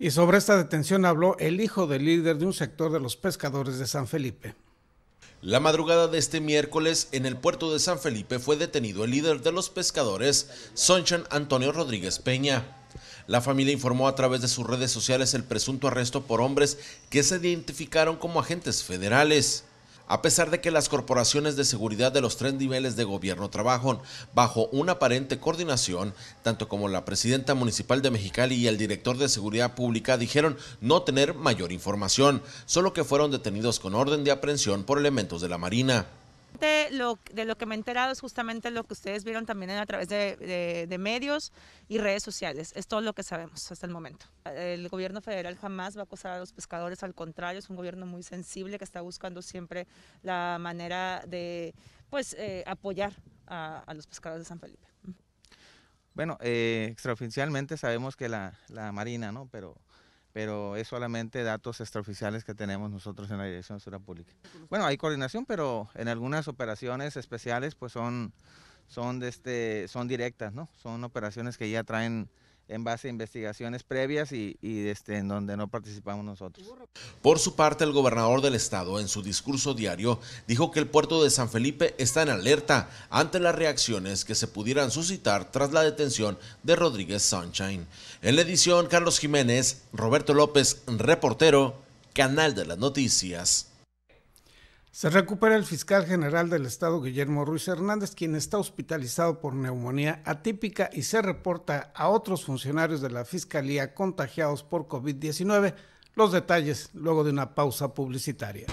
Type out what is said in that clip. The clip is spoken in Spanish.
Y sobre esta detención habló el hijo del líder de un sector de los pescadores de San Felipe. La madrugada de este miércoles en el puerto de San Felipe fue detenido el líder de los pescadores, Sonchan Antonio Rodríguez Peña. La familia informó a través de sus redes sociales el presunto arresto por hombres que se identificaron como agentes federales. A pesar de que las corporaciones de seguridad de los tres niveles de gobierno trabajan bajo una aparente coordinación, tanto como la presidenta municipal de Mexicali y el director de seguridad pública dijeron no tener mayor información, solo que fueron detenidos con orden de aprehensión por elementos de la Marina. De lo, de lo que me he enterado es justamente lo que ustedes vieron también a través de, medios y redes sociales. Es todo lo que sabemos hasta el momento. El gobierno federal jamás va a acosar a los pescadores, al contrario, es un gobierno muy sensible que está buscando siempre la manera de pues, eh, apoyar a, los pescadores de San Felipe. Bueno, eh, extraoficialmente sabemos que la, la Marina, ¿no? Pero pero es solamente datos extraoficiales que tenemos nosotros en la Dirección de Seguridad Pública. Bueno, hay coordinación, pero en algunas operaciones especiales pues son, son, de este, son directas, ¿no? Son operaciones que ya traen en base a investigaciones previas y, este, en donde no participamos nosotros. Por su parte, el gobernador del estado, en su discurso diario, dijo que el puerto de San Felipe está en alerta ante las reacciones que se pudieran suscitar tras la detención de Rodríguez Sunshine. En la edición, Carlos Jiménez, Roberto López, reportero, Canal de las Noticias. Se recupera el fiscal general del estado Guillermo Ruiz Hernández, quien está hospitalizado por neumonía atípica y se reporta a otros funcionarios de la fiscalía contagiados por COVID-19. Los detalles luego de una pausa publicitaria.